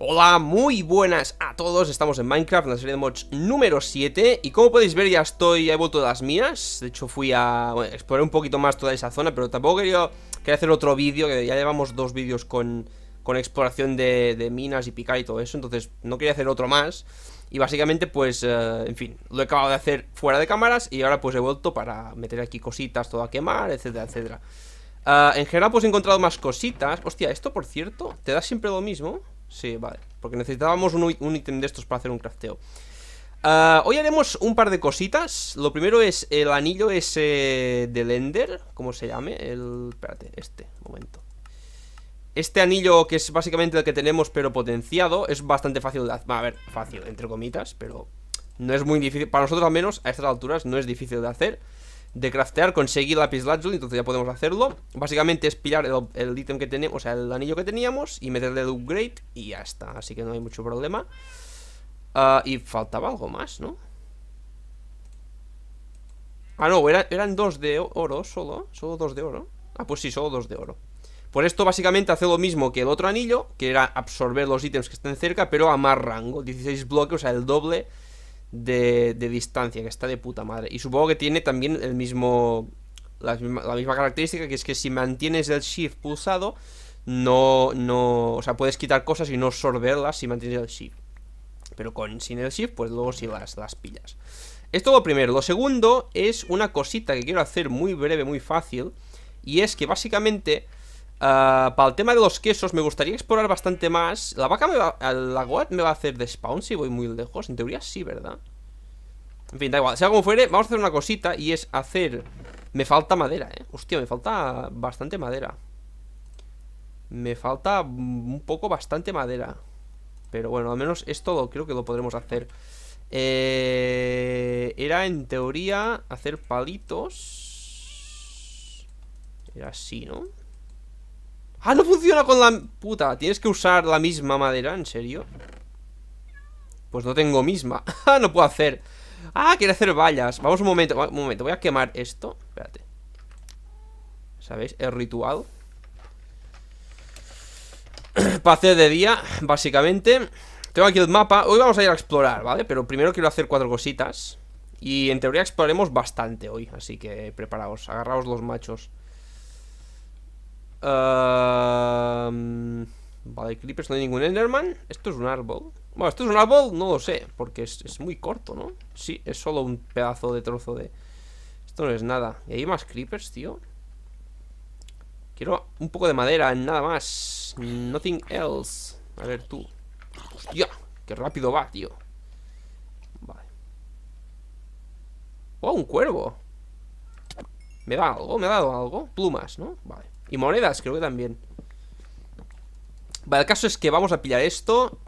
Hola, muy buenas a todos, estamos en Minecraft, la serie de mods número 7 Y como podéis ver ya estoy, he vuelto las mías De hecho fui a, bueno, explorar un poquito más toda esa zona Pero tampoco quería, hacer otro vídeo, que ya llevamos dos vídeos con, con exploración de, minas y picar y todo eso Entonces no quería hacer otro más Y básicamente pues, eh, en fin, lo he acabado de hacer fuera de cámaras Y ahora pues he vuelto para meter aquí cositas, todo a quemar, etcétera, etcétera ah, En general pues he encontrado más cositas Hostia, esto por cierto, te da siempre lo mismo Sí, vale. Porque necesitábamos un, ítem de estos para hacer un crafteo. Ah, hoy haremos un par de cositas. Lo primero es el anillo ese del Ender. ¿Cómo se llame? El... Espérate, este, un momento. Este anillo, que es básicamente el que tenemos, pero potenciado, es bastante fácil de hacer. A ver, fácil, entre comitas, pero no es muy difícil. Para nosotros, al menos, a estas alturas, no es difícil de hacer de craftear conseguir lapis lazuli, entonces ya podemos hacerlo. Básicamente es pillar el, ítem que tenemos, o sea, el anillo que teníamos y meterle el upgrade y ya está, así que no hay mucho problema. Ah, y faltaba algo más, ¿no? Ah, no, eran dos de oro solo, solo dos de oro. Ah, pues sí, solo dos de oro. Por esto básicamente hace lo mismo que el otro anillo, que era absorber los ítems que estén cerca, pero a más rango, 16 bloques, o sea, el doble de, distancia, que está de puta madre. Y supongo que tiene también el mismo. La misma, característica, que es que si mantienes el shift pulsado, no, no. O sea, puedes quitar cosas y no sorberlas si mantienes el shift. Pero con sin el shift, pues luego si las, las pillas. Esto lo primero. Lo segundo es una cosita que quiero hacer muy breve, muy fácil. Y es que básicamente Ah, para el tema de los quesos me gustaría explorar bastante más. ¿La vaca me va, la me va a hacer de spawn si voy muy lejos? En teoría sí, ¿verdad? En fin, da igual, sea como fuere, vamos a hacer una cosita y es hacer... Me falta madera, ¿eh? Hostia, me falta bastante madera. Me falta un poco bastante madera. Pero bueno, al menos esto todo, creo que lo podremos hacer. Eh... Era en teoría hacer palitos. Era así, ¿no? Ah, no funciona con la... Puta, tienes que usar la misma madera, ¿en serio? Pues no tengo misma Ah, no puedo hacer Ah, quiere hacer vallas Vamos un momento, un momento Voy a quemar esto Espérate ¿Sabéis? El ritual Para hacer de día, básicamente Tengo aquí el mapa Hoy vamos a ir a explorar, ¿vale? Pero primero quiero hacer cuatro cositas Y en teoría exploraremos bastante hoy Así que preparaos, agarraos los machos vale, Creepers, no hay ningún Enderman. ¿Esto es un árbol? Bueno, ¿esto es un árbol? No lo sé, porque es, muy corto, ¿no? Sí, es solo un pedazo de trozo de... Esto no es nada. ¿Y hay más Creepers, tío? Quiero un poco de madera, nada más Nothing else A ver tú Hostia, qué rápido va, tío Vale Oh, un cuervo Me da algo, me ha dado algo Plumas, ¿no? Vale y monedas, creo que también Vale, el caso es que vamos a pillar esto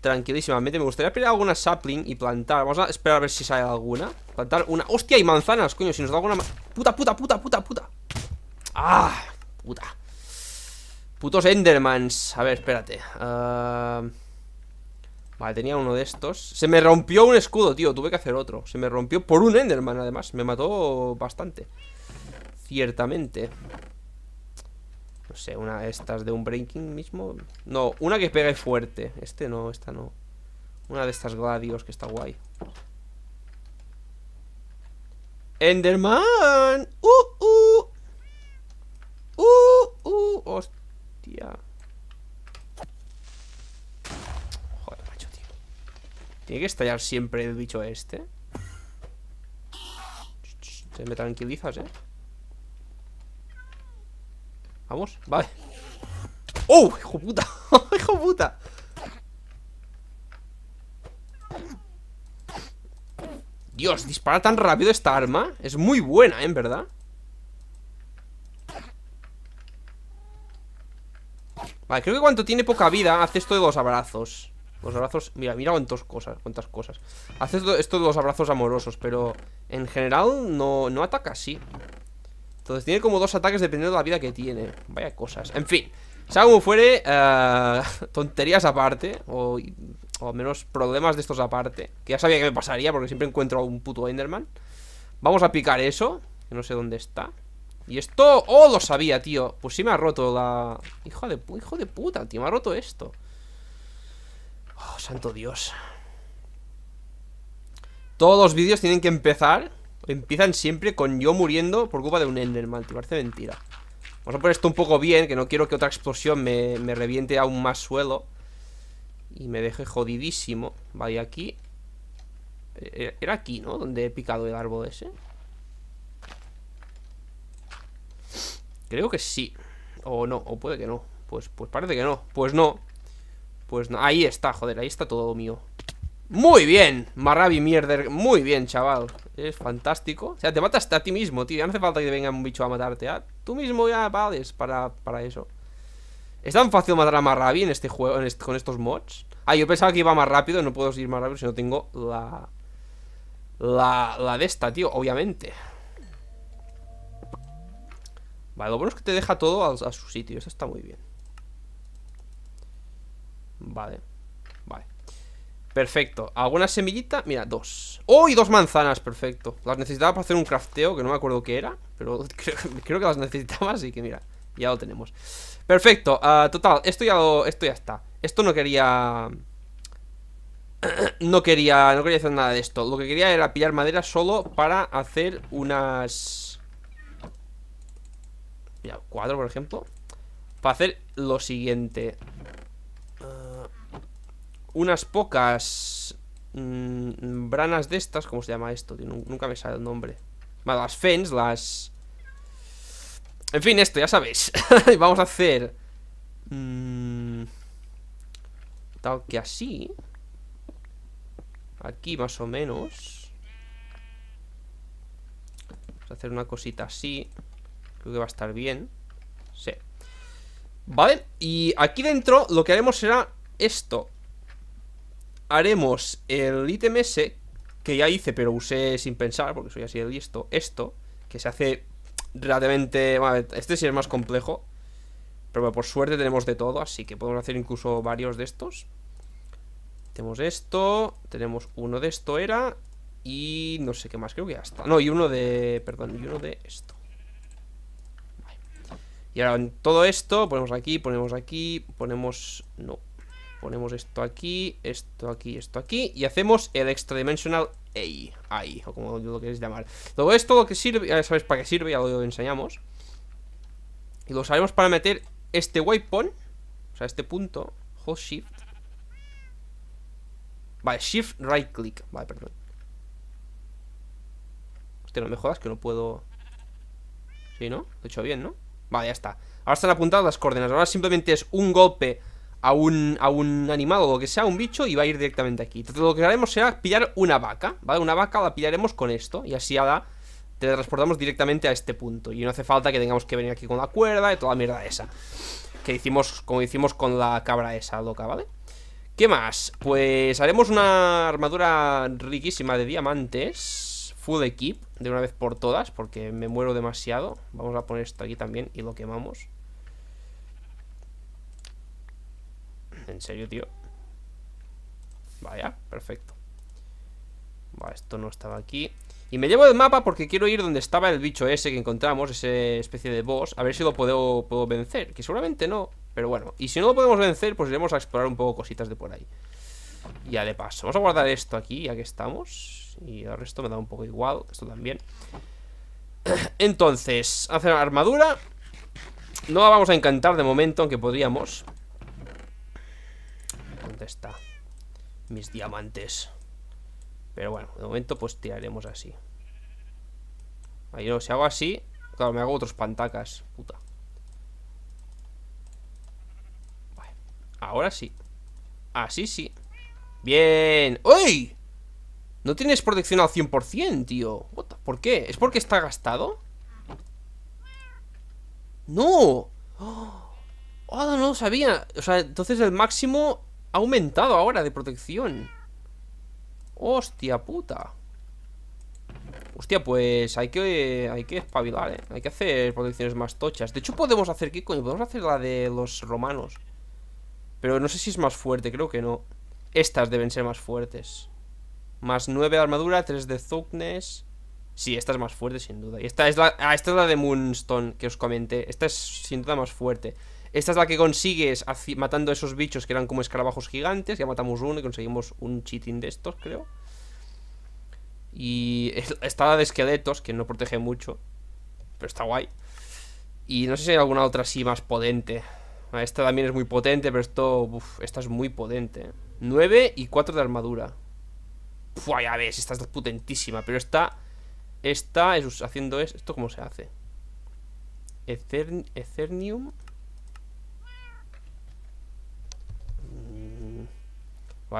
Tranquilísimamente Me gustaría pillar alguna sapling y plantar Vamos a esperar a ver si sale alguna Plantar una... ¡Hostia! Hay manzanas, coño, si nos da alguna... puta, puta, puta, puta! ¡Ah! Puta Putos Endermans A ver, espérate ah, Vale, tenía uno de estos Se me rompió un escudo, tío Tuve que hacer otro Se me rompió por un Enderman, además Me mató bastante ciertamente. No sé, una de estas de un breaking mismo. No, una que pegue fuerte. Este no, esta no. Una de estas gladios que está guay. Enderman. Uh, uh. Uh, uh. Hostia. Joder, macho, tío. Tiene que estallar siempre el bicho este. Se me tranquilizas, eh. Vamos, vale ¡Oh! ¡Hijo puta! ¡Hijo puta! Dios, dispara tan rápido esta arma Es muy buena, ¿eh? en verdad Vale, creo que cuando tiene poca vida Hace esto de los abrazos Los abrazos... Mira, mira cuántas cosas Cuántas cosas Hace esto de los abrazos amorosos Pero en general no, no ataca así entonces tiene como dos ataques dependiendo de la vida que tiene Vaya cosas, en fin Sea como fuere, eh, tonterías aparte o, al menos problemas de estos aparte Que ya sabía que me pasaría porque siempre encuentro a un puto Enderman Vamos a picar eso Que no sé dónde está Y esto, oh, lo sabía, tío Pues sí me ha roto la... Hijo de, hijo de puta, tío, me ha roto esto Oh, santo Dios Todos los vídeos tienen que empezar Empiezan siempre con yo muriendo por culpa de un Enderman, te parece mentira Vamos a poner esto un poco bien, que no quiero que otra explosión me, me reviente aún más suelo Y me deje jodidísimo Vaya aquí eh, eh, Era aquí, ¿no? Donde he picado el árbol ese Creo que sí O no, o puede que no Pues, pues parece que no, pues no Pues no, ahí está, joder, ahí está todo mío muy bien, marrabi Mierder Muy bien, chaval, es fantástico O sea, te matas a ti mismo, tío Ya no hace falta que venga un bicho a matarte ah, Tú mismo ya vales para, para eso ¿Es tan fácil matar a marrabi en este juego con estos mods? Ah, yo pensaba que iba más rápido No puedo seguir más rápido si no tengo la... La, la de esta, tío, obviamente Vale, lo bueno es que te deja todo a, a su sitio Eso está muy bien Vale Perfecto, alguna semillita, mira, dos ¡Oh, dos manzanas! Perfecto Las necesitaba para hacer un crafteo, que no me acuerdo qué era Pero creo, que las necesitaba, así que mira Ya lo tenemos Perfecto, ah, total, esto ya, esto ya está Esto no quería... no quería... No quería hacer nada de esto Lo que quería era pillar madera solo para hacer unas... Mira, cuatro, por ejemplo Para hacer lo siguiente unas pocas mm, branas de estas, ¿cómo se llama esto? Nunca me sale el nombre. Vale, las fens, las... En fin, esto, ya sabéis. Vamos a hacer... Mm, tal que así. Aquí más o menos. Vamos a hacer una cosita así. Creo que va a estar bien. Sí. Vale, y aquí dentro lo que haremos será esto haremos el ítem ese que ya hice pero usé sin pensar porque soy así de listo, esto, que se hace relativamente... este sí es más complejo, pero por suerte tenemos de todo, así que podemos hacer incluso varios de estos. Tenemos esto, tenemos uno de esto era y no sé qué más, creo que hasta No, y uno de... perdón, y uno de esto. Y ahora en todo esto ponemos aquí, ponemos aquí, ponemos... no, Ponemos esto aquí, esto aquí, esto aquí Y hacemos el extra dimensional A. ahí o como lo queréis llamar Todo esto lo que sirve, ya sabéis para qué sirve, ya lo enseñamos Y lo usaremos para meter este waypoint O sea, este punto Hold shift Vale, shift right click Vale, perdón Hostia, no me jodas que no puedo Sí, ¿no? Lo he hecho bien, ¿no? Vale, ya está Ahora están apuntadas las coordenadas Ahora simplemente es un golpe a un, a un o lo que sea, un bicho, y va a ir directamente aquí. Entonces lo que haremos será pillar una vaca, ¿vale? Una vaca la pillaremos con esto, y así ahora transportamos directamente a este punto. Y no hace falta que tengamos que venir aquí con la cuerda y toda la mierda esa. Que hicimos, como hicimos con la cabra esa loca, ¿vale? ¿Qué más? Pues haremos una armadura riquísima de diamantes. Full equip, de una vez por todas, porque me muero demasiado. Vamos a poner esto aquí también y lo quemamos. ¿En serio, tío? Vaya, perfecto Va, esto no estaba aquí Y me llevo el mapa porque quiero ir donde estaba el bicho ese que encontramos Ese especie de boss A ver si lo puedo, puedo vencer Que seguramente no, pero bueno Y si no lo podemos vencer, pues iremos a explorar un poco cositas de por ahí Ya de paso Vamos a guardar esto aquí, ya que estamos Y el resto me da un poco igual Esto también Entonces, hacer armadura No la vamos a encantar de momento, aunque podríamos está mis diamantes. Pero bueno, de momento pues tiraremos así. Ahí no, si hago así, claro, me hago otros pantacas, puta. ahora sí. Así sí. Bien. ¡Uy! No tienes protección al 100%, tío. ¿Por qué? ¿Es porque está gastado? ¡No! ¡Oh! Ah, no lo sabía! O sea, entonces el máximo ha aumentado ahora de protección. Hostia puta. Hostia, pues hay que, hay que espabilar, ¿eh? Hay que hacer protecciones más tochas. De hecho, podemos hacer... ¿Qué Podemos hacer la de los romanos. Pero no sé si es más fuerte, creo que no. Estas deben ser más fuertes. Más 9 de armadura, 3 de zuknes. Sí, esta es más fuerte, sin duda. Y esta es la, ah, esta es la de Moonstone que os comenté. Esta es sin duda más fuerte. Esta es la que consigues matando a esos bichos que eran como escarabajos gigantes. Ya matamos uno y conseguimos un cheating de estos, creo. Y está la de esqueletos, que no protege mucho. Pero está guay. Y no sé si hay alguna otra así más potente. Ah, esta también es muy potente, pero esto... esta es muy potente. 9 y 4 de armadura. ya ves, esta es potentísima. Pero esta... Esta es haciendo... ¿Esto cómo se hace? Eternium...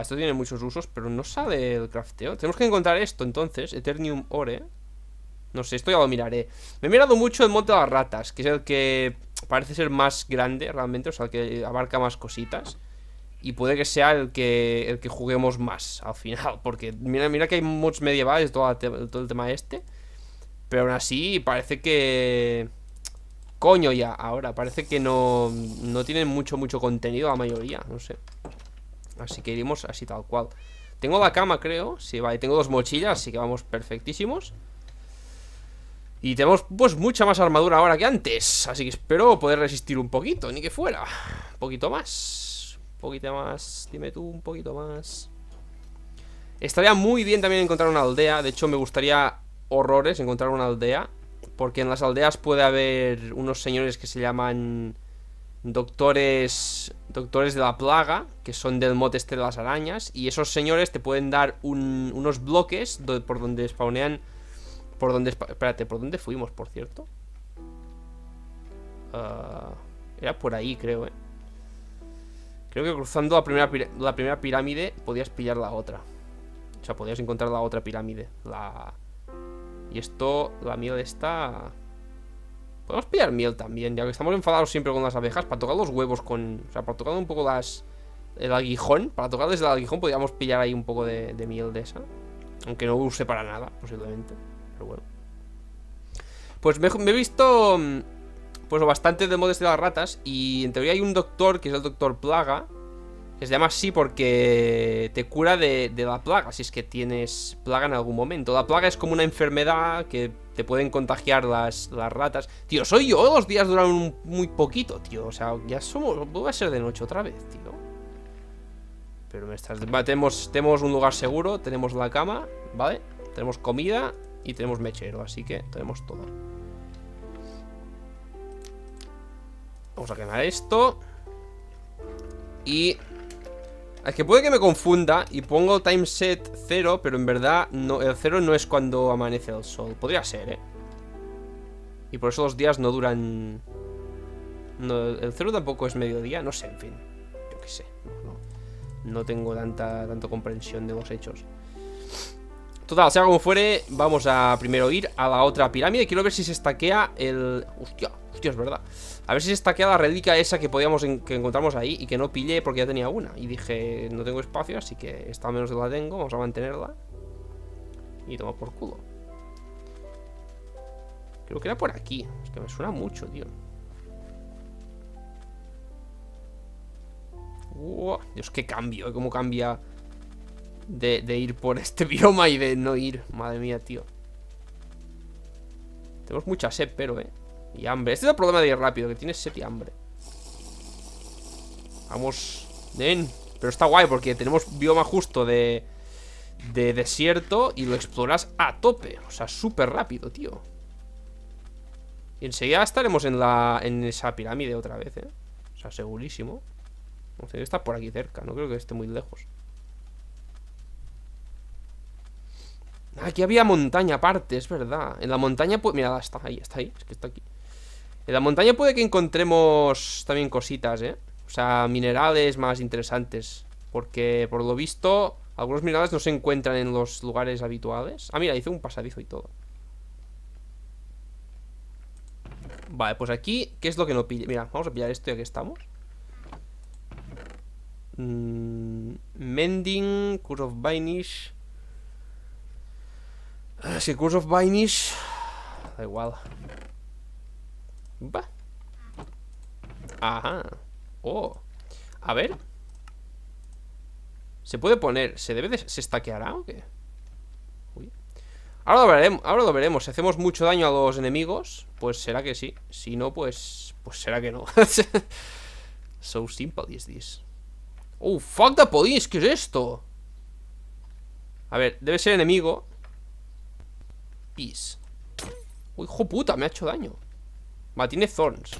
esto tiene muchos usos, pero no sabe el crafteo. Tenemos que encontrar esto entonces, Eternium Ore. No sé, esto ya lo miraré. Me he mirado mucho el monte de las ratas, que es el que parece ser más grande realmente, o sea, el que abarca más cositas. Y puede que sea el que, el que juguemos más al final, porque mira, mira que hay mods medievales, todo, todo el tema este. Pero aún así parece que... Coño ya, ahora, parece que no, no tienen mucho, mucho contenido la mayoría, no sé. Así que iremos así tal cual Tengo la cama, creo Sí, vale, tengo dos mochillas, así que vamos perfectísimos Y tenemos, pues, mucha más armadura ahora que antes Así que espero poder resistir un poquito Ni que fuera Un poquito más Un poquito más Dime tú, un poquito más Estaría muy bien también encontrar una aldea De hecho, me gustaría horrores encontrar una aldea Porque en las aldeas puede haber unos señores que se llaman doctores doctores de la plaga, que son del mote este de las arañas, y esos señores te pueden dar unos bloques por donde spawnean por donde espérate, por dónde fuimos, por cierto. Ah, era por ahí, creo, eh. Creo que cruzando la primera, la primera pirámide podías pillar la otra. O sea, podías encontrar la otra pirámide. La... Y esto, la miel está... Podemos pillar miel también, ya que estamos enfadados siempre con las abejas. Para tocar los huevos con... O sea, para tocar un poco las... El aguijón. Para tocar desde el aguijón podríamos pillar ahí un poco de, miel de esa. Aunque no use para nada, posiblemente. Pero bueno. Pues me, he visto... Mm, pues bastante de modes de las ratas. Y en teoría hay un doctor, que es el doctor Plaga. Que se llama así porque te cura de la plaga, si es que tienes plaga en algún momento. La plaga es como una enfermedad que te pueden contagiar las, ratas. Tío, soy yo, los días duran muy poquito, tío. O sea, ya somos. Voy a ser de noche otra vez, tío. Pero me estás. tenemos, tenemos un lugar seguro, tenemos la cama, ¿vale? Tenemos comida y tenemos mechero, así que tenemos todo. Vamos a quemar esto. Y es que puede que me confunda y pongo timeset 0, pero en verdad no, el 0 no es cuando amanece el sol. Podría ser, ¿eh? Y por eso los días no duran... el 0 tampoco es mediodía, no sé, en fin. Yo qué sé. No, tengo tanta tanto comprensión de los hechos. Total, sea como fuere, vamos a primero ir a la otra pirámide. Quiero ver si se estaquea el... Hostia, hostia, es verdad. A ver si se estaquea la reliquia esa que podíamos que encontramos ahí y que no pillé porque ya tenía una. Y dije, no tengo espacio, así que esta menos la tengo, vamos a mantenerla. Y toma por culo. Creo que era por aquí. Es que me suena mucho, tío. Dios, qué cambio, eh, cómo cambia de, de ir por este bioma y de no ir. Madre mía, tío. Tenemos mucha sed, eh, pero, eh. Y hambre. Este es el problema de ir rápido, que tienes sed y hambre. Vamos. Ven Pero está guay porque tenemos bioma justo de, de desierto y lo exploras a tope. O sea, súper rápido, tío. Y enseguida estaremos en, la, en esa pirámide otra vez, ¿eh? O sea, segurísimo. O sea, está por aquí cerca. No creo que esté muy lejos. Aquí había montaña aparte, es verdad. En la montaña, pues. Mira, está ahí, está ahí. Es que está aquí. En la montaña puede que encontremos también cositas, ¿eh? O sea, minerales más interesantes. Porque, por lo visto, algunos minerales no se encuentran en los lugares habituales. Ah, mira, hice un pasadizo y todo. Vale, pues aquí, ¿qué es lo que no pille? Mira, vamos a pillar esto ya que estamos. Mm, mending, Curse of Vinish. Ah, si Curse of Vinish... Da igual. Oh. A ver. Se puede poner. ¿Se debe de... ¿Se estaqueará o qué? Ahora lo veremos. Ahora lo veremos. Si hacemos mucho daño a los enemigos, pues será que sí. Si no, pues. Pues será que no. so simple is this. Oh, fuck the police. ¿Qué es esto? A ver, debe ser enemigo. Peace. Uy, hijo puta, me ha hecho daño. Va, tiene thorns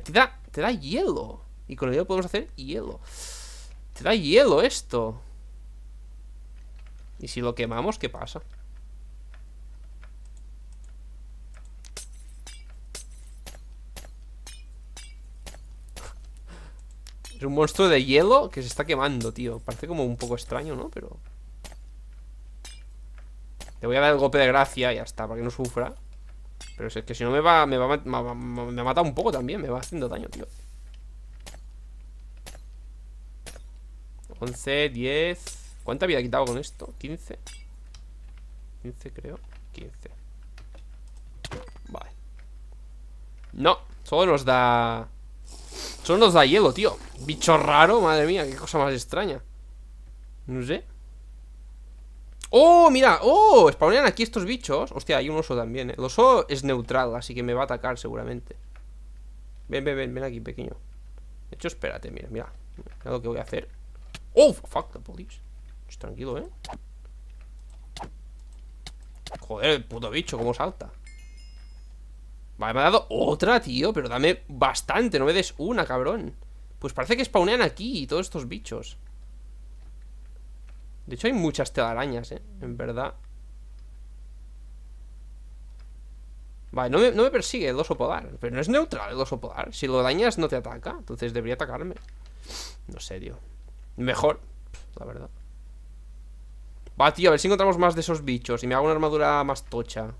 te da, te da hielo Y con el hielo podemos hacer hielo Te da hielo esto Y si lo quemamos, ¿qué pasa? Es un monstruo de hielo que se está quemando, tío Parece como un poco extraño, ¿no? Pero... Le voy a dar el golpe de gracia, y ya está, para que no sufra Pero es que si no me va, me va, me, mata un poco también, me va haciendo daño, tío 11, 10 ¿Cuánta vida he quitado con esto? 15 15 creo 15 Vale No, solo nos da Solo nos da hielo, tío Bicho raro, madre mía, qué cosa más extraña No sé ¡Oh, mira! ¡Oh! Spawnean aquí estos bichos Hostia, hay un oso también, ¿eh? El oso es neutral, así que me va a atacar seguramente Ven, ven, ven, ven aquí, pequeño De hecho, espérate, mira, mira Mira lo que voy a hacer ¡Oh, fuck the police! Tranquilo, ¿eh? Joder, el puto bicho, cómo salta Vale, me ha dado otra, tío Pero dame bastante, no me des una, cabrón Pues parece que spawnean aquí todos estos bichos de hecho hay muchas telarañas, ¿eh? En verdad Vale, no me, persigue el oso polar Pero no es neutral el oso polar Si lo dañas no te ataca, entonces debería atacarme No sé, tío Mejor, la verdad Va, tío, a ver si encontramos más de esos bichos Y me hago una armadura más tocha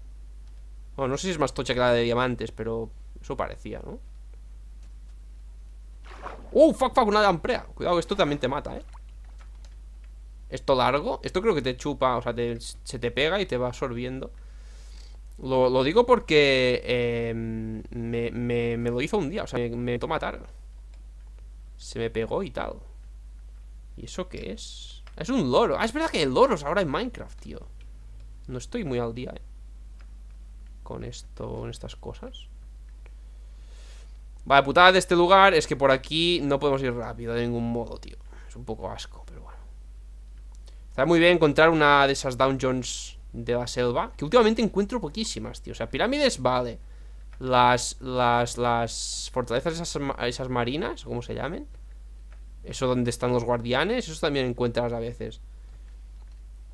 no sé si es más tocha que la de diamantes Pero eso parecía, ¿no? ¡Uh! Fuck, fuck, una lamprea Cuidado, esto también te mata, ¿eh? esto largo, esto creo que te chupa, o sea, se te pega y te va absorbiendo. Lo, digo porque em, me, lo hizo un día, o sea, me, toma tarde. Se me pegó y tal. ¿Y eso qué es? Es un loro. Ah, es verdad que hay loros ahora en Minecraft, tío. No estoy muy al día, eh. Con esto, con estas cosas. Vale, putada de este lugar es que por aquí no podemos ir rápido de ningún modo, tío. Es un poco asco, pero bueno. Está muy bien encontrar una de esas dungeons de la selva, que últimamente encuentro poquísimas, tío. O sea, pirámides, vale. Las, las, las fortalezas esas, esas marinas, como se llamen. Eso donde están los guardianes, eso también encuentras a veces.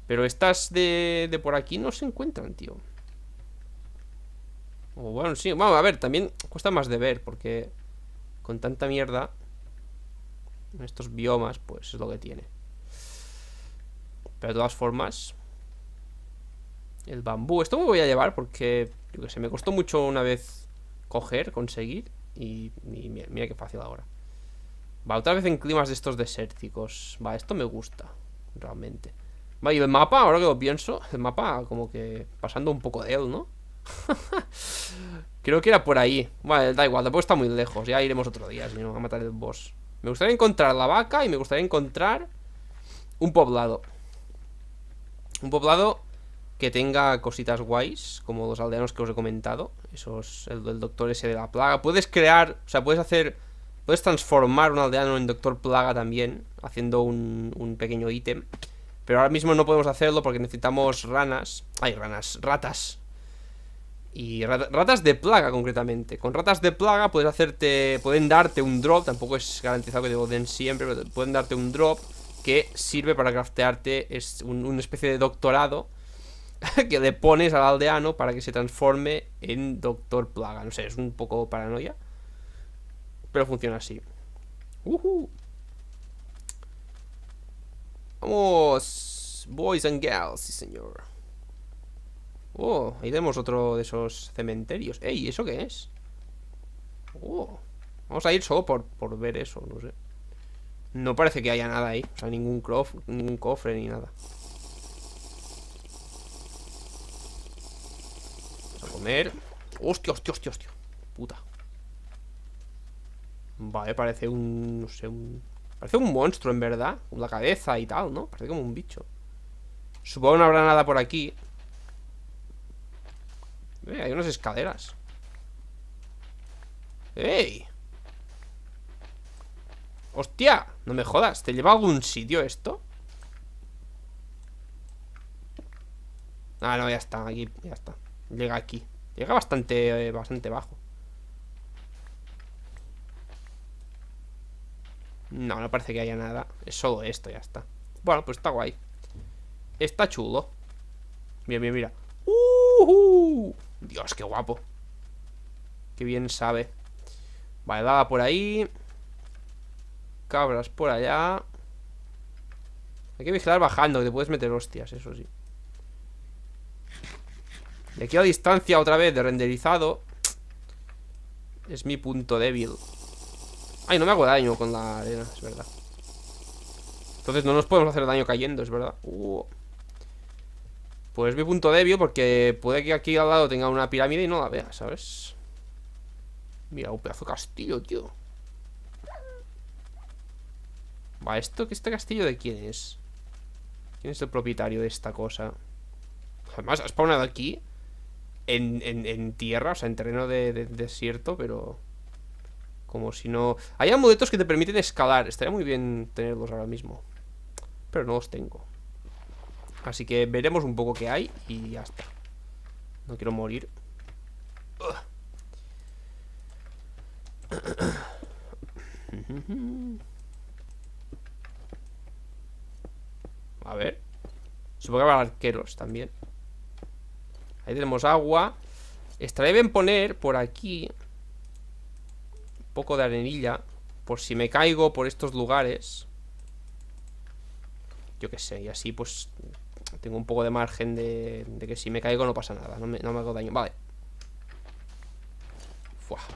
Pero estas de, de por aquí no se encuentran, tío. O bueno, sí, vamos, a ver, también cuesta más de ver, porque con tanta mierda, estos biomas, pues es lo que tiene. Pero de todas formas El bambú, esto me voy a llevar porque Yo sé, me costó mucho una vez Coger, conseguir Y, mira, qué fácil ahora Va, otra vez en climas de estos desérticos Va, esto me gusta Realmente Va, y el mapa, ahora que lo pienso El mapa como que pasando un poco de él, ¿no? Creo que era por ahí Vale, da igual, Después está muy lejos Ya iremos otro día, a matar el boss Me gustaría encontrar la vaca y me gustaría encontrar Un poblado un poblado que tenga cositas guays, como los aldeanos que os he comentado. Esos, el, del doctor ese de la plaga. Puedes crear, o sea, puedes hacer, puedes transformar un aldeano en doctor plaga también, haciendo un, un pequeño ítem. Pero ahora mismo no podemos hacerlo porque necesitamos ranas. hay ranas, ratas. Y ratas de plaga concretamente. Con ratas de plaga puedes hacerte, pueden darte un drop. Tampoco es garantizado que te den siempre, pero pueden darte un drop que sirve para craftearte es un, una especie de doctorado que le pones al aldeano para que se transforme en Doctor Plaga. No sé, es un poco paranoia. Pero funciona así. Uhú Vamos, boys and girls, sí señor. Oh, ahí tenemos otro de esos cementerios. Ey, ¿eso qué es? Oh, vamos a ir solo por ver eso, no sé. No parece que haya nada ahí. O sea, ningún, cofre ni nada. Vamos a comer. Hostia, hostia, hostia, hostia. Puta. Vale, parece un... No sé, un... Parece un monstruo, en verdad. Con la cabeza y tal, ¿no? Parece como un bicho. Supongo que no habrá nada por aquí. Eh, hay unas escaleras. ¡Ey! ¡Hostia! No me jodas, ¿te lleva a algún sitio esto? Ah, no, ya está, aquí, ya está Llega aquí Llega bastante, eh, bastante bajo No, no parece que haya nada Es solo esto, ya está Bueno, pues está guay Está chulo Bien, bien, mira ¡Uh! Dios, qué guapo Qué bien sabe Vale, daba por ahí Cabras por allá Hay que vigilar bajando Que te puedes meter hostias, eso sí De aquí a distancia otra vez de renderizado Es mi punto débil Ay, no me hago daño con la arena, es verdad Entonces no nos podemos hacer daño cayendo, es verdad uh. Pues mi punto débil porque puede que aquí al lado tenga una pirámide y no la vea, ¿sabes? Mira, un pedazo de castillo, tío Va, ¿esto, ¿este castillo de quién es? ¿Quién es el propietario de esta cosa? Además, ha spawnado aquí en, tierra, o sea, en terreno de, desierto, pero... Como si no... Hay amuletos que te permiten escalar Estaría muy bien tenerlos ahora mismo Pero no los tengo Así que veremos un poco qué hay Y ya está No quiero morir A ver. Supongo que habrá arqueros también. Ahí tenemos agua. Estaré bien poner por aquí un poco de arenilla. Por si me caigo por estos lugares. Yo qué sé, y así pues tengo un poco de margen de, de que si me caigo no pasa nada. No me, hago daño. Vale.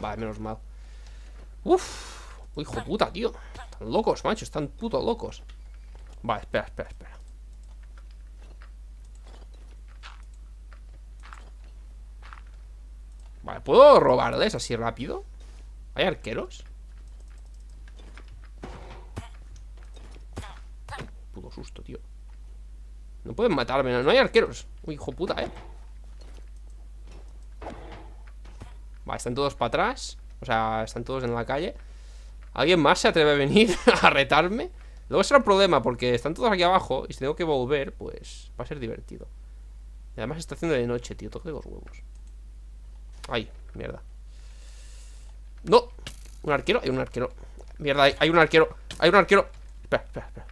vale, menos mal. Uf. hijo puta, tío. Están locos, macho. Están puto locos. Vale, espera, espera, espera. Vale, ¿puedo robarles así rápido? ¿Hay arqueros? Pudo susto, tío No pueden matarme, no, hay arqueros Uy, hijo puta, eh Vale, están todos para atrás O sea, están todos en la calle ¿Alguien más se atreve a venir a retarme? Luego será un problema porque están todos aquí abajo Y si tengo que volver, pues va a ser divertido y además está haciendo de noche, tío Toque los huevos Ay, mierda No, un arquero, hay un arquero Mierda, hay, un arquero, hay un arquero Espera, espera, espera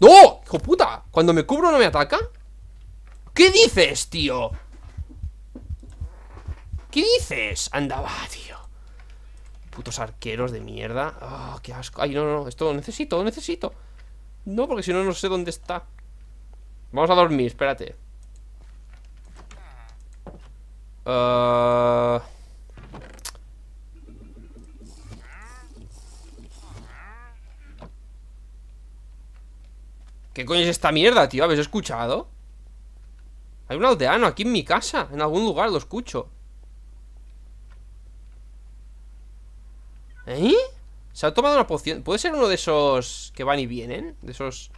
¡No! ¡Hijo puta! ¿Cuando me cubro no me ataca? ¿Qué dices, tío? ¿Qué dices? Andaba, tío Putos arqueros de mierda Ah, qué asco Ay, no, no, esto lo necesito, lo necesito No, porque si no, no sé dónde está Vamos a dormir, espérate. Eh, ¿Qué coño es esta mierda, tío? ¿Habéis escuchado? Hay un aldeano aquí en mi casa En algún lugar lo escucho ¿Eh? ¿Se ha tomado una poción? ¿Puede ser uno de esos que van y vienen? De esos...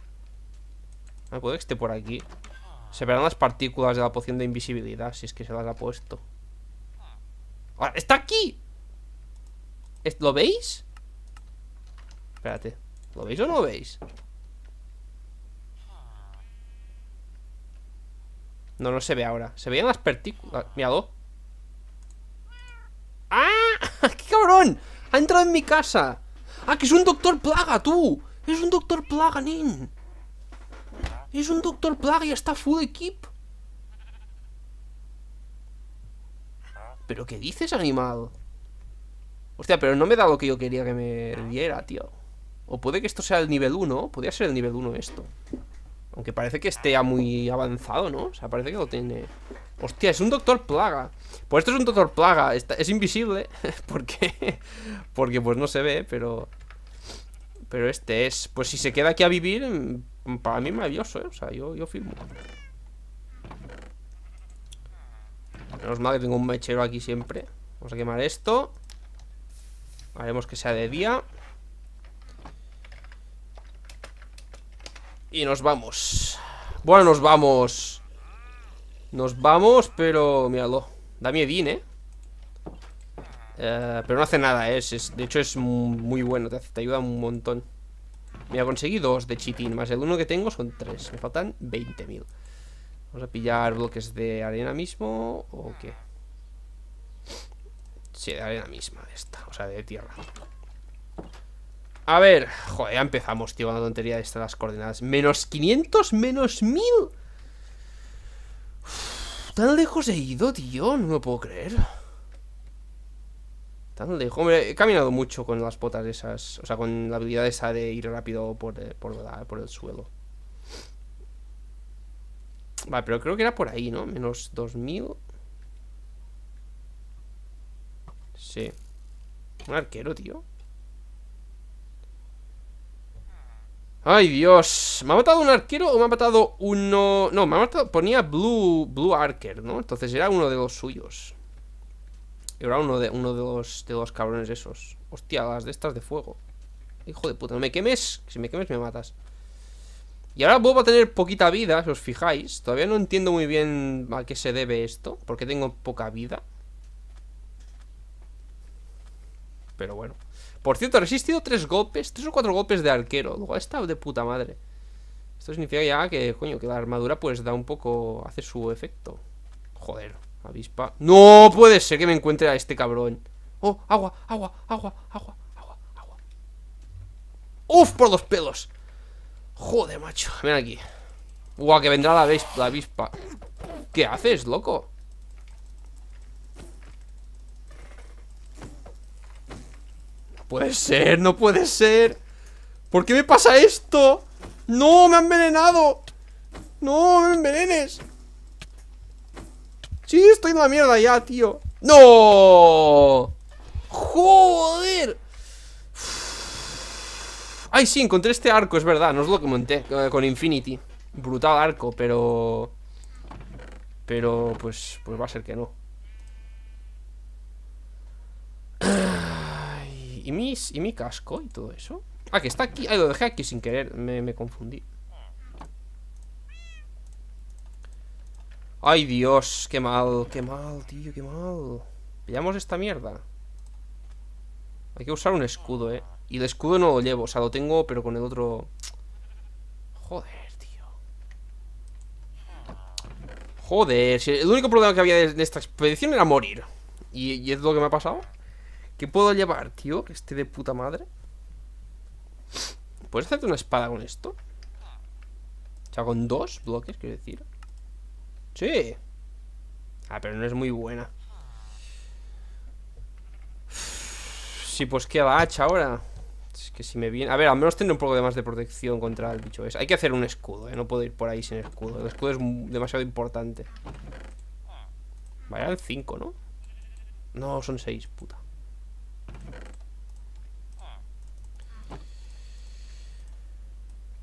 Ah, puede que esté por aquí. Se verán las partículas de la poción de invisibilidad, si es que se las ha puesto. Ah, ¡Está aquí! ¿Lo veis? Espérate. ¿Lo veis o no lo veis? No, no se ve ahora. Se veían las partículas. Ah, míralo. ¡Ah! ¡Qué cabrón! ¡Ha entrado en mi casa! ¡Ah, que es un doctor plaga, tú! ¡Es un doctor plaga, nin! Es un Doctor Plaga y está full equip. ¿Pero qué dices, animal? Hostia, pero no me da lo que yo quería que me diera, tío. O puede que esto sea el nivel 1. Podría ser el nivel 1 esto. Aunque parece que esté ya muy avanzado, ¿no? O sea, parece que lo tiene... Hostia, es un Doctor Plaga. Pues esto es un Doctor Plaga. es invisible. ¿Por qué? Porque pues no se ve, pero... Pero este es... Pues si se queda aquí a vivir... Para mí maravilloso, ¿eh? O sea, yo, yo firmo. Menos mal que tengo un mechero aquí siempre. Vamos a quemar esto. Haremos que sea de día. Y nos vamos. Bueno, nos vamos. Nos vamos, pero... Míralo. Da miedín, ¿eh? ¿eh? Pero no hace nada, ¿eh? Es, de hecho es muy bueno. te ayuda un montón. Me ha conseguido dos de chitín, más el uno que tengo son tres. Me faltan 20.000. Vamos a pillar bloques de arena mismo o qué. Sí, de arena misma, de esta, o sea, de tierra. A ver, joder, ya empezamos, tío, con la tontería de estas las coordenadas. Menos 500, menos 1000. Tan lejos he ido, tío, no puedo creer. Hombre, he caminado mucho con las botas esas. O sea, con la habilidad esa de ir rápido por, eh, por, el suelo. Vale, pero creo que era por ahí, ¿no? Menos 2000. Sí. Un arquero, tío. Ay, Dios. ¿Me ha matado un arquero o me ha matado uno...? No, me ha matado... Ponía Blue, Blue Archer, ¿no? Entonces era uno de los suyos. Era uno de uno de los, de cabrones esos. Hostia, las de estas de fuego. Hijo de puta, no me quemes. Si me quemes, me matas. Y ahora vuelvo a tener poquita vida, si os fijáis. Todavía no entiendo muy bien a qué se debe esto. Porque tengo poca vida. Pero bueno. Por cierto, he resistido tres golpes, tres o cuatro golpes de arquero. Luego esta de puta madre. Esto significa ya que, coño, que la armadura pues da un poco... Hace su efecto. Joder. Avispa. ¡No puede ser que me encuentre a este cabrón! ¡Oh, agua, agua, agua, agua, agua, agua! ¡Uf, por los pelos! Joder, macho, ven aquí Guau, que vendrá la, avispa, ¿Qué haces, loco? No puede ser, no puede ser ¿Por qué me pasa esto? ¡No, me han envenenado! ¡No, me envenenes! Sí, estoy en la mierda ya, tío. ¡No! ¡Joder! Ay, sí, encontré este arco, es verdad. No es lo que monté, eh, con Infinity. Brutal arco, pero... Pero, pues, pues va a ser que no. ¿Y, mis, ¿Y mi casco y todo eso? Ah, que está aquí. Ay, lo dejé aquí sin querer. Me, me confundí. Ay, Dios, qué mal, qué mal, tío, qué mal. Pillamos esta mierda. Hay que usar un escudo, eh. Y el escudo no lo llevo, o sea, lo tengo, pero con el otro... Joder, tío. Joder, si el único problema que había en esta expedición era morir. Y, y es lo que me ha pasado. ¿Qué puedo llevar, tío? Que esté de puta madre. ¿Puedes hacerte una espada con esto? O sea, con dos bloques, quiero decir. Sí. Ah, pero no es muy buena. Sí, pues qué hacha ahora. Es que si me viene... A ver, al menos tendré un poco de más de protección contra el bicho ese. Hay que hacer un escudo, ¿eh? No puedo ir por ahí sin escudo. El escudo es demasiado importante. Vaya, el 5, ¿no? No, son 6, puta.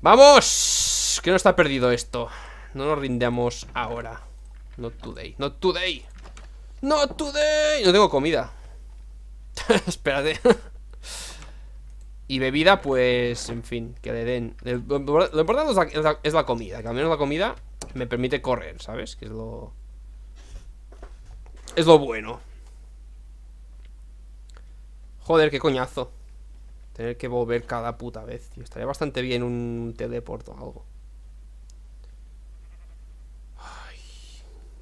¡Vamos! Que no está perdido esto. No nos rindamos ahora. Not today, not today Not today No tengo comida Espérate Y bebida, pues, en fin, que le den Lo, importante es la, comida Que al menos la comida me permite correr, ¿sabes? Que es lo... Es lo bueno Joder, qué coñazo Tener que volver cada puta vez tío. Estaría bastante bien un teleport o algo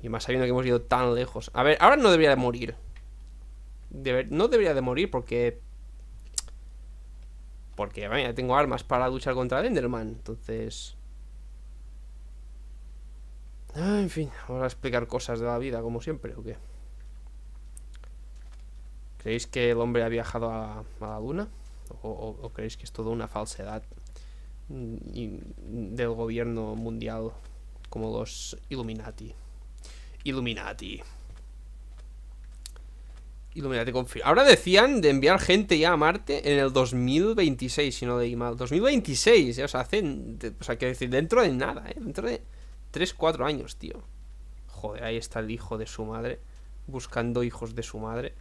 Y más sabiendo que hemos ido tan lejos. A ver, ahora no debería de morir. no debería de morir porque... Porque, vaya, tengo armas para luchar contra el Enderman. Entonces... Ah, en fin, vamos a explicar cosas de la vida, como siempre, ¿o qué? ¿Creéis que el hombre ha viajado a, la luna? ¿O, creéis que es toda una falsedad mm, del gobierno mundial como los Illuminati? Illuminati. Illuminati confío. Ahora decían de enviar gente ya a Marte en el 2026, si no de mal. 2026, ya eh, o sea, hacen. O sea, quiero decir, dentro de nada, ¿eh? Dentro de 3-4 años, tío. Joder, ahí está el hijo de su madre. Buscando hijos de su madre.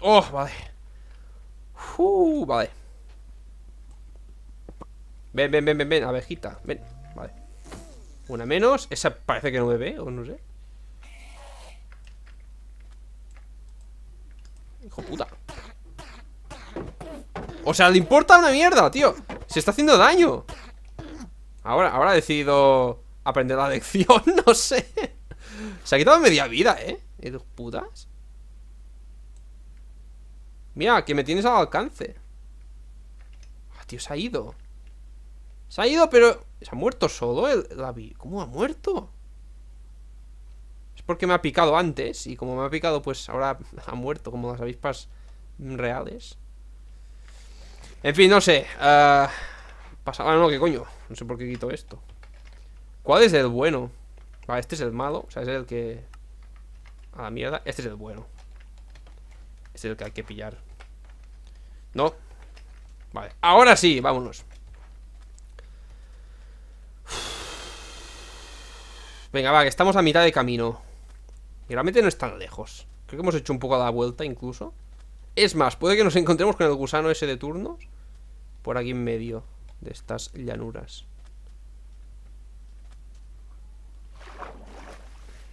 Oh, vale. Uh, vale. Ven, ven, ven, ven, ven, abejita, ven. Vale. Una menos. Esa parece que no me ve, o no sé. Hijo puta. O sea, le importa una mierda, tío. Se está haciendo daño. Ahora, ahora ha decidido aprender la lección, no sé. Se ha quitado media vida, ¿eh? ¿Eh putas. Mira, que me tienes al alcance. Ah, tío, se ha ido. Se ha ido, pero... ¿Se ha muerto solo el, ¿Cómo ha muerto? Es porque me ha picado antes Y como me ha picado, pues ahora ha muerto Como las avispas reales En fin, no sé Ah, Pasaba, no, qué coño No sé por qué quito esto ¿Cuál es el bueno? Vale, este es el malo O sea, es el que... A la mierda Este es el bueno Este es el que hay que pillar No Vale, ahora sí, vámonos Venga, va, que estamos a mitad de camino Y realmente no es tan lejos Creo que hemos hecho un poco la vuelta incluso Es más, puede que nos encontremos con el gusano ese de turnos Por aquí en medio De estas llanuras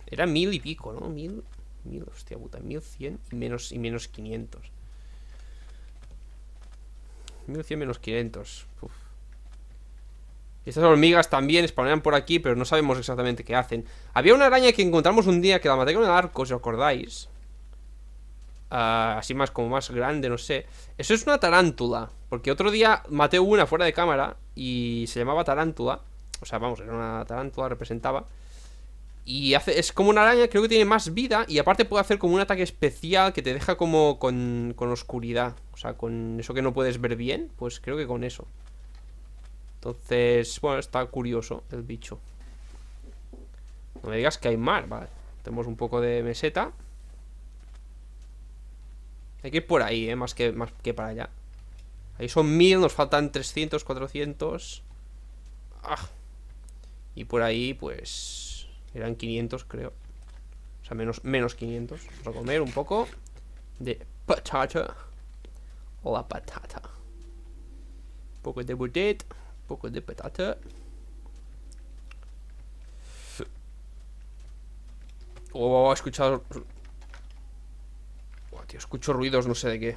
Era mil y pico, ¿no? Mil, mil, hostia puta Mil cien y menos, y menos quinientos Mil cien menos quinientos estas hormigas también spawnean por aquí, pero no sabemos exactamente qué hacen. Había una araña que encontramos un día que la maté con el arco, si os acordáis. Ah, así más como más grande, no sé. Eso es una tarántula. Porque otro día maté una fuera de cámara y se llamaba tarántula. O sea, vamos, era una tarántula, representaba. Y hace, es como una araña, creo que tiene más vida y aparte puede hacer como un ataque especial que te deja como con, con oscuridad. O sea, con eso que no puedes ver bien, pues creo que con eso. Entonces, bueno, está curioso el bicho No me digas que hay mar, vale Tenemos un poco de meseta Hay que ir por ahí, eh, más que, más que para allá Ahí son mil, nos faltan 300, 400 ah. Y por ahí, pues... Eran 500, creo O sea, menos, menos 500 Vamos a comer un poco De patata La patata Un poco de budget. Poco de patata. Oh, escuchado Oh, tío, escucho ruidos, no sé de qué.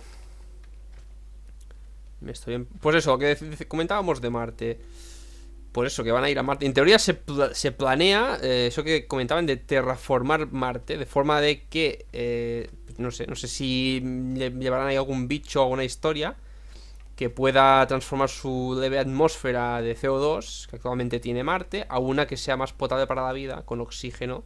Me estoy... Em-, pues eso, que comentábamos de Marte. Por eso, que van a ir a Marte. En teoría se, planea, eh, eso que comentaban, de terraformar Marte, de forma de que, eh, no sé, no sé si llevarán ahí algún bicho o alguna historia, que pueda transformar su leve atmósfera de CO2 que actualmente tiene Marte a una que sea más potable para la vida con oxígeno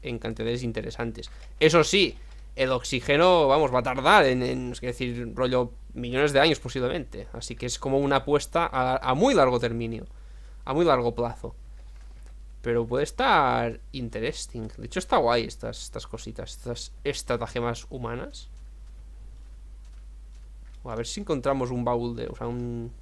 en cantidades interesantes. Eso sí, el oxígeno, vamos, va a tardar en, decir, rollo millones de años posiblemente. Así que es como una apuesta a, muy largo término, a muy largo plazo. Pero puede estar interesting. De hecho, está guay estas, estas cositas, estas estratagemas humanas. A ver si encontramos un baúl de... O sea, un...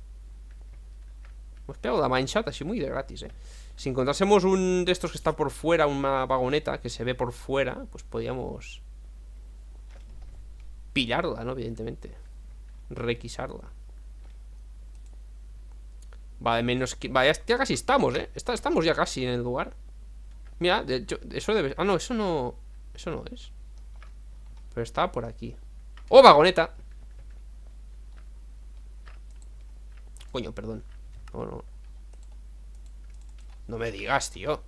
Hemos pegado la manchata así muy de gratis, eh Si encontrásemos un de estos que está por fuera Una vagoneta que se ve por fuera Pues podíamos Pillarla, ¿no? Evidentemente Requisarla Vale, menos que... Vale, ya casi estamos, ¿eh? estamos ya casi en el lugar Mira, de hecho, eso debe... Ah, no, eso no... Eso no es Pero está por aquí ¡Oh, vagoneta! Coño, perdón. No, me digas, tío.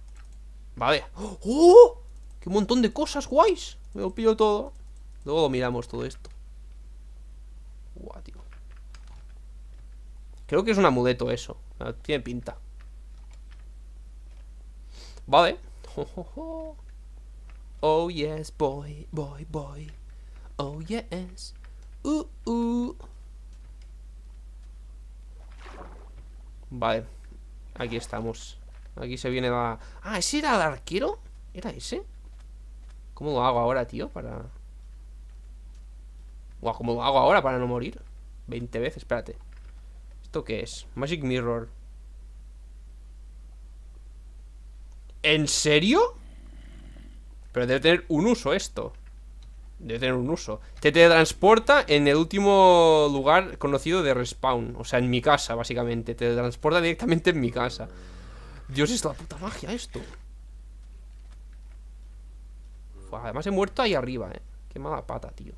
Vale. ¡Oh! ¡Qué montón de cosas guays! Me lo pillo todo. Luego miramos todo esto. Guau, tío. Creo que es un amuleto eso. Ah, tiene pinta. Vale. Oh, oh yes, boy, boy, boy. Oh yes. Uh, uh. Vale, aquí estamos Aquí se viene la... Ah, ¿ese era el arquero? ¿Era ese? ¿Cómo lo hago ahora, tío? Para... ¿cómo lo hago ahora para no morir? 20 veces, espérate ¿Esto qué es? Magic Mirror ¿En serio? Pero debe tener un uso esto debe tener un uso. Te teletransporta en el último lugar conocido de respawn. O sea, en mi casa, básicamente. Te teletransporta directamente en mi casa. Dios, es la puta magia esto. además he muerto ahí arriba, eh. Qué mala pata, tío.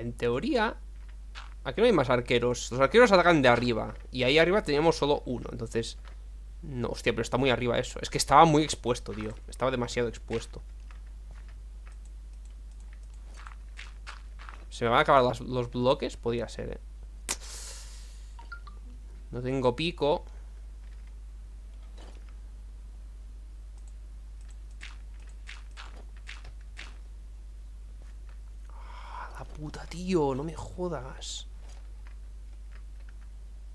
en teoría, aquí no hay más arqueros. Los arqueros atacan de arriba. Y ahí arriba teníamos solo uno. Entonces, no, hostia, pero está muy arriba eso. Es que estaba muy expuesto, tío. Estaba demasiado expuesto. ¿Se me van a acabar los bloques? Podría ser, eh. No tengo pico. no me jodas.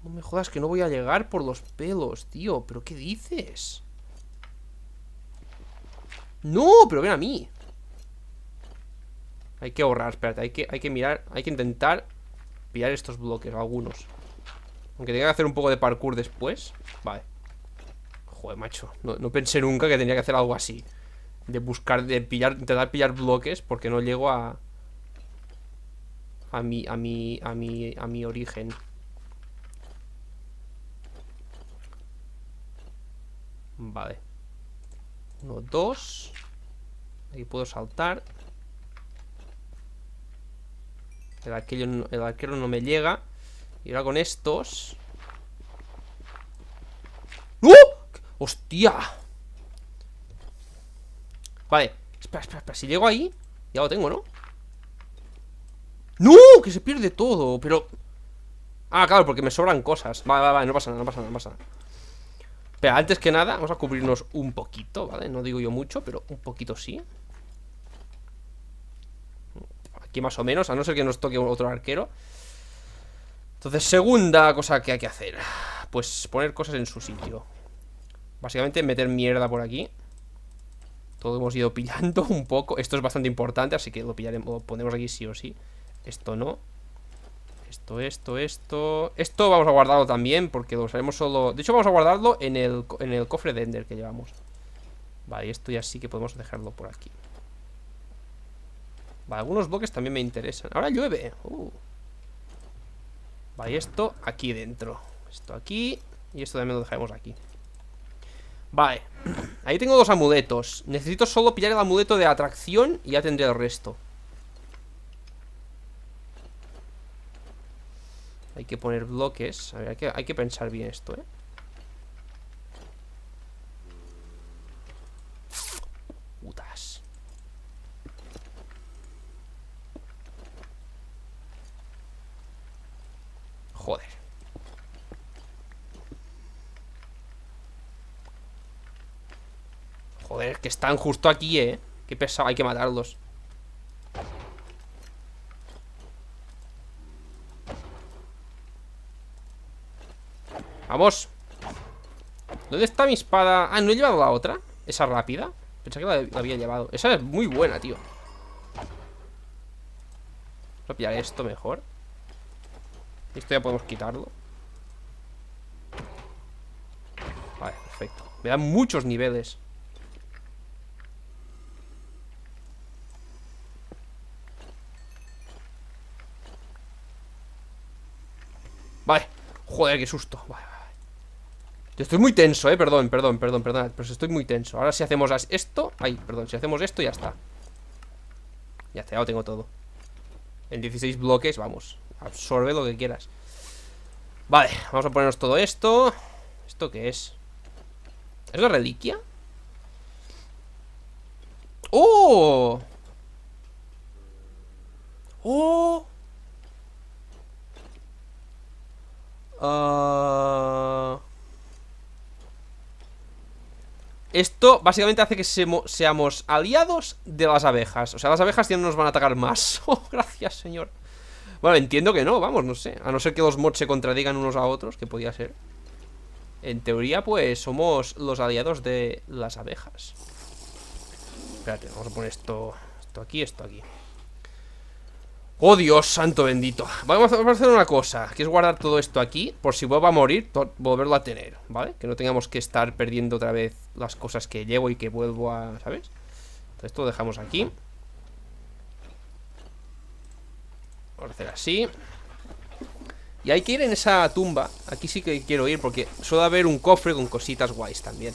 No me jodas que no voy a llegar por los pelos, tío. ¿Pero qué dices? ¡No! Pero ven a mí. Hay que ahorrar, espérate. Hay que, hay que mirar, hay que intentar pillar estos bloques, algunos. Aunque tenga que hacer un poco de parkour después. Vale. Joder, macho. No, no pensé nunca que tenía que hacer algo así. De buscar, de pillar, intentar pillar bloques porque no llego a a mi, a mi, a mi, a mi origen. Vale. Uno, dos. Ahí puedo saltar. El arquero, el no me llega. Y ahora con estos... ¡Oh! ¡Hostia! Vale. Espera, espera, espera. Si llego ahí, ya lo tengo, ¿no? ¡No! Que se pierde todo, pero... Ah, claro, porque me sobran cosas Vale, vale, vale, no pasa nada, no pasa nada, no pasa nada Pero antes que nada, vamos a cubrirnos un poquito, ¿vale? No digo yo mucho, pero un poquito sí Aquí más o menos, a no ser que nos toque otro arquero Entonces, segunda cosa que hay que hacer Pues poner cosas en su sitio Básicamente meter mierda por aquí Todo hemos ido pillando un poco Esto es bastante importante, así que lo, pillaremos, lo ponemos aquí sí o sí esto no Esto, esto, esto Esto vamos a guardarlo también porque lo usaremos solo De hecho vamos a guardarlo en el, cofre de Ender que llevamos Vale, esto ya sí que podemos dejarlo por aquí Vale, algunos bloques también me interesan Ahora llueve uh. Vale, esto aquí dentro Esto aquí Y esto también lo dejaremos aquí Vale, ahí tengo dos amuletos Necesito solo pillar el amuleto de atracción Y ya tendré el resto Hay que poner bloques. A ver, hay que, hay que pensar bien esto, ¿eh? Putas. Joder. Joder, que están justo aquí, ¿eh? Qué pesado, hay que matarlos. Vamos ¿Dónde está mi espada? Ah, ¿no he llevado la otra? ¿Esa rápida? Pensé que la, había llevado Esa es muy buena, tío Voy a pillar esto mejor Esto ya podemos quitarlo Vale, perfecto Me dan muchos niveles Vale Joder, qué susto Vale estoy muy tenso, eh, perdón, perdón, perdón, perdón Pero estoy muy tenso, ahora si hacemos esto Ay, perdón, si hacemos esto ya está Ya está, ya lo tengo todo En 16 bloques, vamos Absorbe lo que quieras Vale, vamos a ponernos todo esto ¿Esto qué es? ¿Es la reliquia? ¡Oh! ¡Oh! Ah... Esto básicamente hace que seamos aliados de las abejas. O sea, las abejas ya no nos van a atacar más. Oh, gracias, señor. Bueno, entiendo que no, vamos, no sé. A no ser que los mods se contradigan unos a otros, que podría ser. En teoría, pues, somos los aliados de las abejas. Espérate, vamos a poner esto, esto aquí, esto aquí. Oh Dios, santo bendito Vamos a hacer una cosa, que es guardar todo esto aquí Por si vuelvo a morir, volverlo a tener ¿Vale? Que no tengamos que estar perdiendo otra vez Las cosas que llevo y que vuelvo a... ¿Sabes? Entonces esto lo dejamos aquí Vamos a hacer así Y hay que ir en esa tumba Aquí sí que quiero ir porque suele haber un cofre con cositas guays también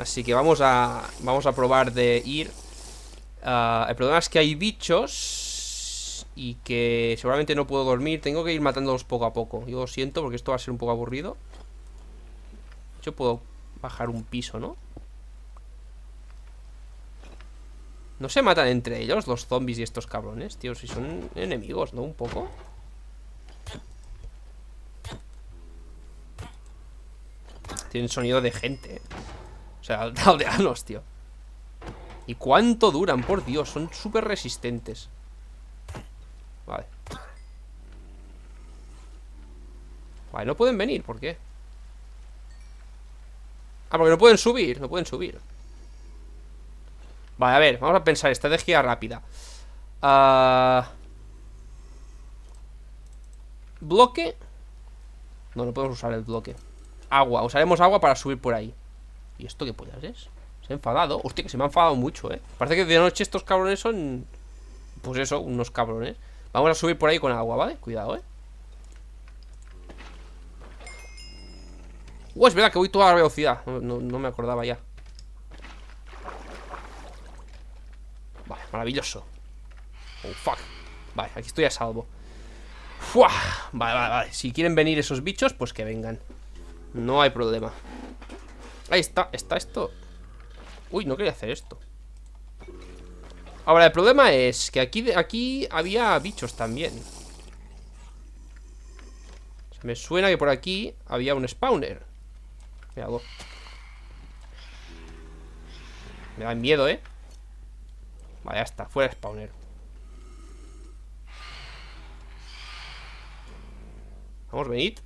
Así que vamos a... Vamos a probar de ir ah, El problema es que hay bichos y que seguramente no puedo dormir. Tengo que ir matándolos poco a poco. Yo lo siento porque esto va a ser un poco aburrido. Yo puedo bajar un piso, ¿no? No se matan entre ellos los zombies y estos cabrones, tío. Si son enemigos, ¿no? Un poco. Tienen sonido de gente. ¿eh? O sea, aldeanos, tío. ¿Y cuánto duran? Por Dios, son súper resistentes. Vale Vale, no pueden venir, ¿por qué? Ah, porque no pueden subir, no pueden subir Vale, a ver, vamos a pensar Estrategia rápida ah. Bloque No, no podemos usar el bloque Agua, usaremos agua para subir por ahí ¿Y esto qué pollas es? Se ha enfadado, hostia, que se me ha enfadado mucho, eh Parece que de noche estos cabrones son Pues eso, unos cabrones Vamos a subir por ahí con agua, ¿vale? Cuidado, ¿eh? Uh, es verdad que voy toda velocidad no, me acordaba ya Vale, maravilloso Oh, fuck Vale, aquí estoy a salvo ¡Fua! Vale, vale, vale Si quieren venir esos bichos, pues que vengan No hay problema Ahí está, está esto Uy, no quería hacer esto Ahora, el problema es que aquí, aquí había bichos también. me suena que por aquí había un spawner. Me dan miedo, ¿eh? Vale, ya está, fuera spawner. Vamos, venid.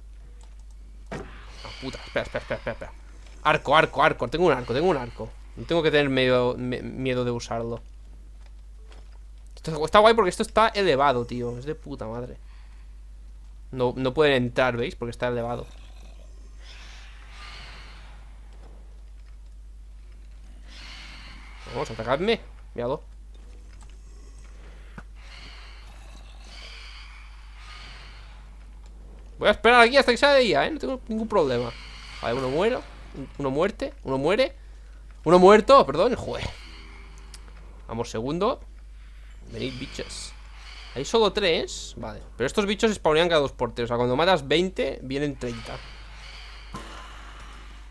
Ah, puta, espera, espera, espera, Arco, arco, arco. Tengo un arco, tengo un arco. No tengo que tener medio, miedo de usarlo. Está, guay porque esto está elevado, tío. Es de puta madre. No, pueden entrar, ¿veis? Porque está elevado. Vamos, atacadme. Cuidado Voy a esperar aquí hasta que sea de ¿eh? No tengo ningún problema. Vale, uno muero. Uno muerte. Uno muere. Uno muerto, perdón. Joder. Vamos, segundo. Venid, bichos. Hay solo tres. Vale. Pero estos bichos spawnean cada dos por tres. O sea, cuando matas 20, vienen 30.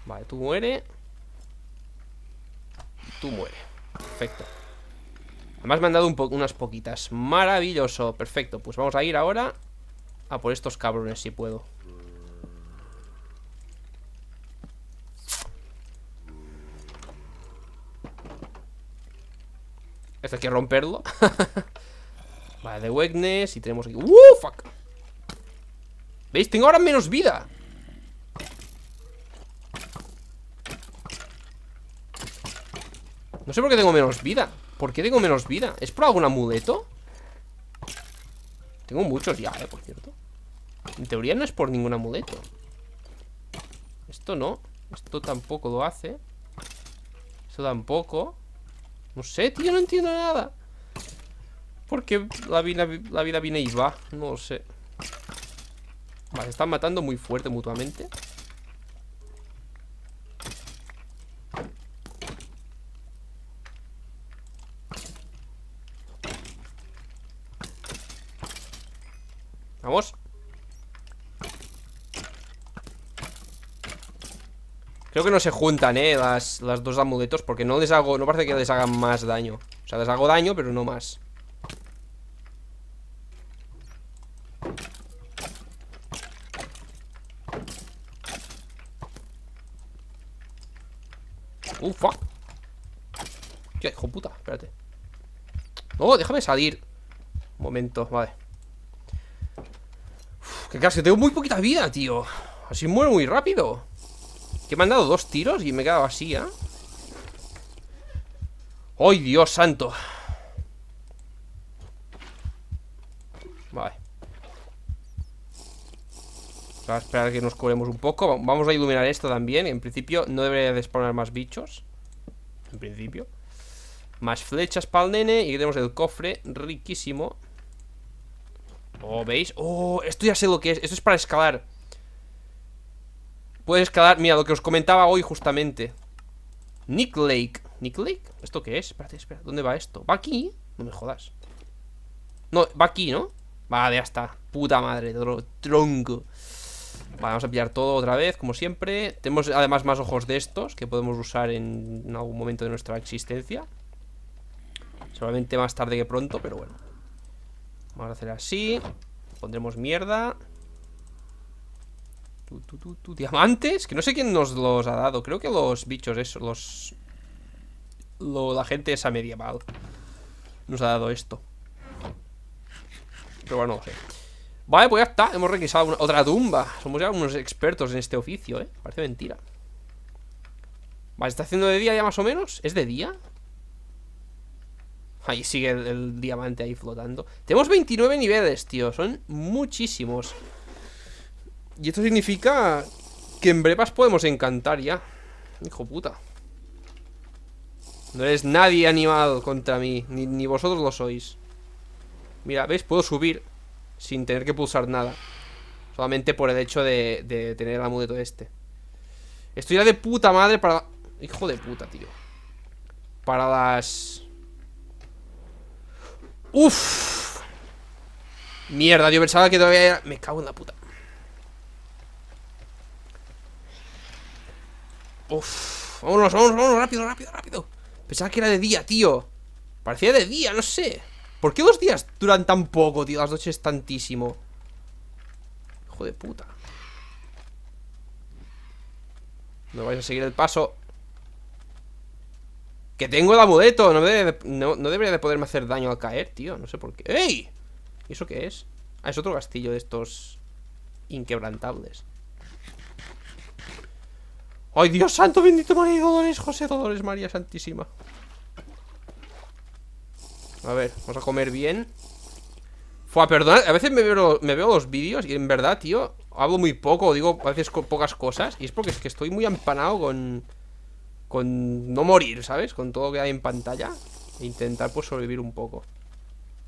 Vale, tú muere. Tú muere. Perfecto. Además me han dado un unas poquitas. Maravilloso. Perfecto. Pues vamos a ir ahora a por estos cabrones si puedo. hay que romperlo. vale, de Weakness. Y tenemos aquí. ¡Uh! ¡Fuck! ¿Veis? Tengo ahora menos vida. No sé por qué tengo menos vida. ¿Por qué tengo menos vida? ¿Es por algún amuleto? Tengo muchos ya, eh, por cierto En teoría no es por ningún amuleto Esto no Esto tampoco lo hace Esto tampoco no sé, tío, no entiendo nada Porque la vida, la vida viene y va No lo sé Vale, están matando muy fuerte mutuamente Creo que no se juntan, eh, las, las dos amuletos Porque no les hago, no parece que les hagan más daño O sea, les hago daño, pero no más Ufa. Uh, fuck Tío, hijo puta, espérate No, déjame salir Un momento, vale Uf, Que casi tengo muy poquita vida, tío Así muero muy rápido que me han dado dos tiros y me he quedado así, ¿eh? ¡Ay, Dios santo! Vale Vamos a esperar que nos cobremos un poco Vamos a iluminar esto también En principio no debería despawnar más bichos En principio Más flechas para el nene Y tenemos el cofre, riquísimo ¿O oh, ¿veis? Oh, esto ya sé lo que es Esto es para escalar Puedes escalar, mira, lo que os comentaba hoy justamente Nick Lake ¿Nick Lake? ¿Esto qué es? Espérate, espera, ¿dónde va esto? ¿Va aquí? No me jodas No, va aquí, ¿no? Vale, ya está, puta madre, tronco Vale, vamos a pillar todo otra vez, como siempre Tenemos además más ojos de estos Que podemos usar en, algún momento de nuestra existencia solamente más tarde que pronto, pero bueno Vamos a hacer así Pondremos mierda tu, diamantes, que no sé quién nos los ha dado. Creo que los bichos, esos los... la gente esa medieval nos ha dado esto. Pero bueno, no sé. Vale, pues ya está. Hemos requisado otra tumba. Somos ya unos expertos en este oficio, ¿eh? Parece mentira. Vale, ¿está haciendo de día ya más o menos? ¿Es de día? Ahí sigue el, el diamante ahí flotando. Tenemos 29 niveles, tío. Son muchísimos. Y esto significa que en brevas podemos encantar ya. Hijo puta. No eres nadie animado contra mí, ni, vosotros lo sois. Mira, ¿veis? Puedo subir sin tener que pulsar nada. Solamente por el hecho de, de tener el amuleto este. Estoy ya de puta madre para... Hijo de puta, tío. Para las... Uf. Mierda, yo pensaba que todavía Me cago en la puta. Uf, vámonos, vámonos, vámonos, rápido, rápido, rápido. Pensaba que era de día, tío. Parecía de día, no sé. ¿Por qué dos días duran tan poco, tío? Las noches tantísimo. Hijo de puta. No vais a seguir el paso. Que tengo el amuleto. No, no, debería de poderme hacer daño al caer, tío. No sé por qué. ¡Ey! ¿Y eso qué es? Ah, es otro castillo de estos inquebrantables. ¡Ay, Dios santo, bendito María Dolores, José Dolores, María Santísima! A ver, vamos a comer bien Fua, perdón, a veces me veo, me veo los vídeos y en verdad, tío Hablo muy poco, digo a veces pocas cosas Y es porque es que estoy muy empanado con... Con no morir, ¿sabes? Con todo lo que hay en pantalla E intentar, pues, sobrevivir un poco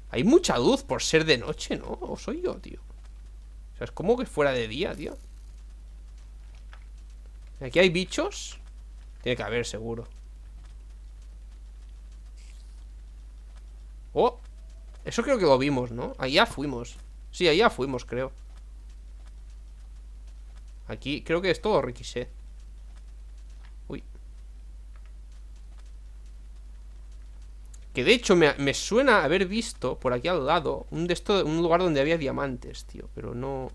Hay mucha luz por ser de noche, ¿no? O soy yo, tío O sea, es como que fuera de día, tío ¿Aquí hay bichos? Tiene que haber, seguro Oh Eso creo que lo vimos, ¿no? Allá fuimos Sí, allá fuimos, creo Aquí creo que es todo riquise Uy Que de hecho me, suena haber visto Por aquí al lado Un, de un lugar donde había diamantes, tío Pero no...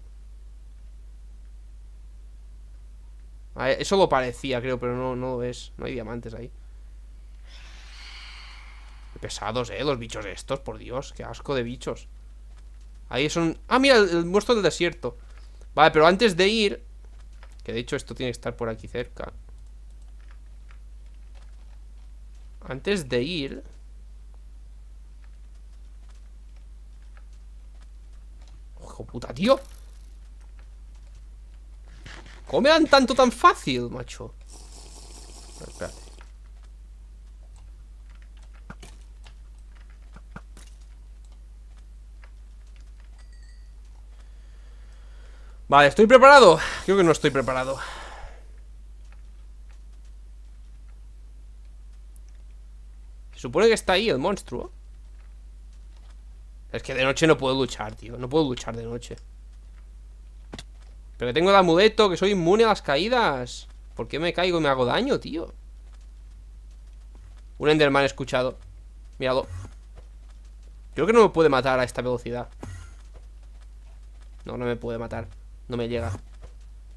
Eso lo parecía, creo, pero no, no es. No hay diamantes ahí. pesados, eh, los bichos estos, por Dios. Qué asco de bichos. Ahí son. Ah, mira, el, el del desierto. Vale, pero antes de ir. Que de hecho esto tiene que estar por aquí cerca. Antes de ir. Hijo puta, tío. ¿Cómo me dan tanto tan fácil, macho? espérate. Vale, ¿estoy preparado? Creo que no estoy preparado Se supone que está ahí el monstruo Es que de noche no puedo luchar, tío No puedo luchar de noche pero que tengo el que soy inmune a las caídas ¿Por qué me caigo y me hago daño, tío? Un Enderman escuchado Míralo Creo que no me puede matar a esta velocidad No, no me puede matar No me llega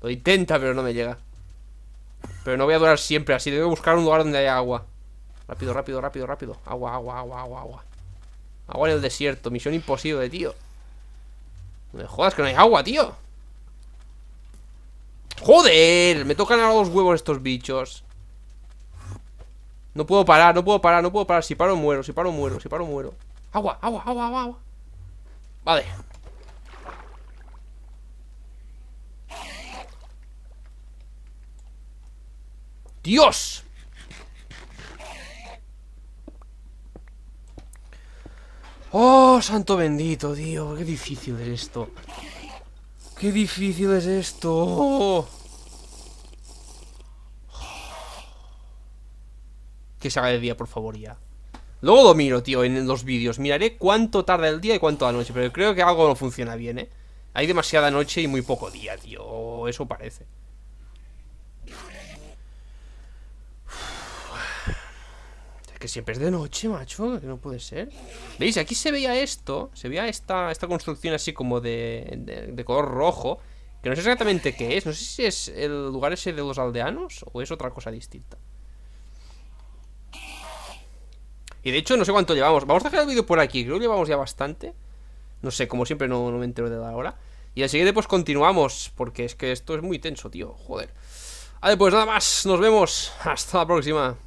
Lo intenta, pero no me llega Pero no voy a durar siempre así Tengo buscar un lugar donde haya agua Rápido, rápido, rápido, rápido Agua, agua, agua, agua, agua Agua en el desierto Misión imposible, tío No me jodas que no hay agua, tío ¡Joder! Me tocan a los huevos estos bichos No puedo parar, no puedo parar, no puedo parar Si paro muero, si paro muero, si paro muero Agua, agua, agua, agua, Vale ¡Dios! ¡Oh, santo bendito, tío! ¡Qué difícil es esto! ¡Qué difícil es esto! Que se haga de día, por favor, ya. Luego lo miro, tío, en los vídeos. Miraré cuánto tarda el día y cuánto la noche. Pero creo que algo no funciona bien, ¿eh? Hay demasiada noche y muy poco día, tío. Eso parece. que siempre es de noche, macho, que no puede ser. ¿Veis? Aquí se veía esto, se veía esta, esta construcción así como de, de, color rojo, que no sé exactamente qué es, no sé si es el lugar ese de los aldeanos o es otra cosa distinta. Y de hecho no sé cuánto llevamos, vamos a dejar el vídeo por aquí, creo que llevamos ya bastante. No sé, como siempre no, no me entero de la hora. Y al siguiente pues continuamos, porque es que esto es muy tenso, tío, joder. Vale, pues nada más, nos vemos, hasta la próxima.